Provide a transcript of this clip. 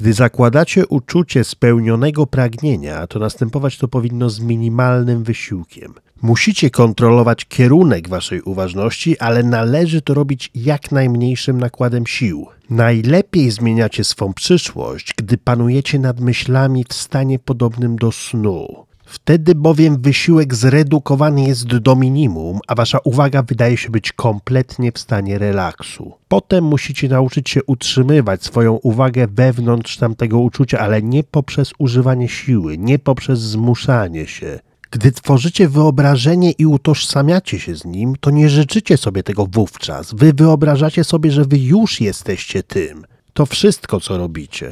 Gdy zakładacie uczucie spełnionego pragnienia, to następować to powinno z minimalnym wysiłkiem. Musicie kontrolować kierunek waszej uważności, ale należy to robić jak najmniejszym nakładem sił. Najlepiej zmieniacie swą przyszłość, gdy panujecie nad myślami w stanie podobnym do snu. Wtedy bowiem wysiłek zredukowany jest do minimum, a wasza uwaga wydaje się być kompletnie w stanie relaksu. Potem musicie nauczyć się utrzymywać swoją uwagę wewnątrz tamtego uczucia, ale nie poprzez używanie siły, nie poprzez zmuszanie się. Gdy tworzycie wyobrażenie i utożsamiacie się z nim, to nie życzycie sobie tego wówczas. Wy wyobrażacie sobie, że wy już jesteście tym. To wszystko, co robicie.